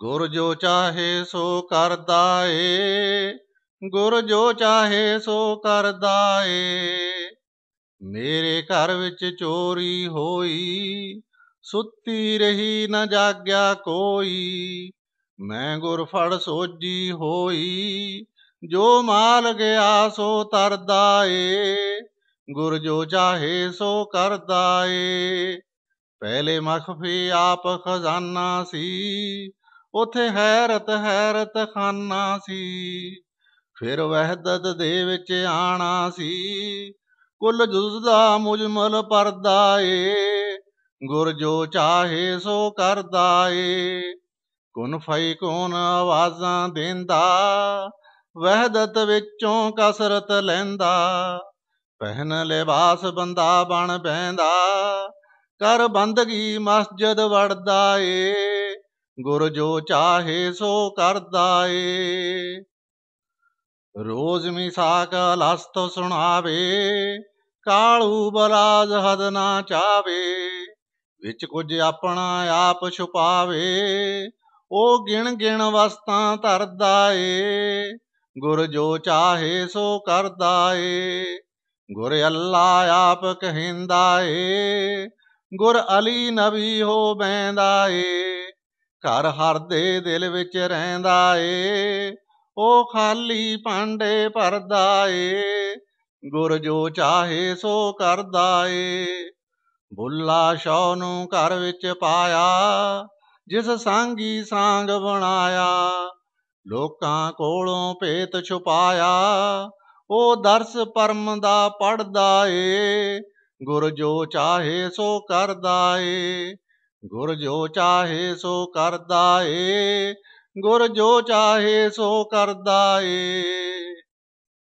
ਗੁਰ ਜੋ ਚਾਹੇ ਸੋ ਕਰਦਾ ਏ ਗੁਰ ਜੋ ਚਾਹੇ ਸੋ ਕਰਦਾ ਏ ਮੇਰੇ ਘਰ ਵਿੱਚ ਚੋਰੀ ਹੋਈ ਸੁੱਤੀ ਰਹੀ ਨਾ ਜਾਗਿਆ ਕੋਈ ਮੈਂ ਗੁਰ ਫੜ ਸੋਜੀ ਹੋਈ ਜੋ ਮਾਲ ਗਿਆ ਸੋ ਤਰਦਾ ਏ ਗੁਰ ਜੋ ਚਾਹੇ ਸੋ ਕਰਦਾ ਏ ਪਹਿਲੇ ਮਖਫੀ ਆਪ ਖਜ਼ਾਨਾ ਸੀ ਉਥੇ ਹੈਰਤ ਹੈਰਤ ਖਾਨਾ ਸੀ ਫਿਰ ਵਹਿਦਤ ਦੇ ਵਿੱਚ ਆਣਾ ਸੀ ਕੁੱਲ ਜੁਜ਼ਦਾ ਮੁਜਮਲ ਪਰਦਾ ਏ ਗੁਰ ਜੋ ਚਾਹੇ ਸੋ ਕਰਦਾ ਏ ਕੁਨ ਫੈ ਕੋਨ ਆਵਾਜ਼ਾਂ ਦਿੰਦਾ ਵਹਿਦਤ ਵਿੱਚੋਂ ਕਸਰਤ ਲੈਂਦਾ ਪਹਿਨ ਲਿਬਾਸ ਬੰਦਾ ਬਣ ਬੈਂਦਾ ਕਰ ਬੰਦਗੀ ਮਸਜਿਦ ਵੜਦਾ ਏ ਗੁਰ ਜੋ ਚਾਹੇ ਸੋ ਕਰਦਾ ਏ ਰੋਜ਼ ਮਿਸਾਕ ਲਸਤ ਸੁਣਾਵੇ ਕਾਲੂ ਬਲਾਜ ਹਦ ਨਾ ਚਾਵੇ ਵਿੱਚ ਕੁਝ ਆਪਣਾ ਆਪ ਛੁਪਾਵੇ ਉਹ ਗਿਣ ਗਿਣ ਵਸਤਾਂ ਧਰਦਾ ਏ ਗੁਰ ਜੋ ਚਾਹੇ ਸੋ ਕਰਦਾ ਏ ਗੁਰ ਅੱਲਾ ਆਪ ਕਹਿੰਦਾ ਏ ਗੁਰ ਅਲੀ ਨਬੀ ਹੋ ਬੈਂਦਾ ਏ ਘਰ ਹਰ ਦੇ ਦਿਲ ਵਿੱਚ ਰਹਿੰਦਾ ਏ ਉਹ ਖਾਲੀ ਪਾਂਡੇ ਪਰਦਾ ਏ ਗੁਰ ਜੋ ਚਾਹੇ ਸੋ ਕਰਦਾ ਏ ਬੁੱਲਾ ਸ਼ੌ ਨੂੰ ਘਰ ਵਿੱਚ ਪਾਇਆ ਜਿਸ ਸੰਗੀ ਸੰਗ ਬਣਾਇਆ ਲੋਕਾਂ ਕੋਲੋਂ ਭੇਤ ਛੁਪਾਇਆ ਉਹ ਦਰਸ ਪਰਮ ਦਾ ਪੜਦਾ ਏ ਗੁਰ ਜੋ ਚਾਹੇ ਸੋ ਕਰਦਾ ਏ ਗੁਰ ਜੋ ਚਾਹੇ ਸੋ ਕਰਦਾ ਏ ਗੁਰ ਜੋ ਚਾਹੇ ਸੋ ਕਰਦਾ ਏ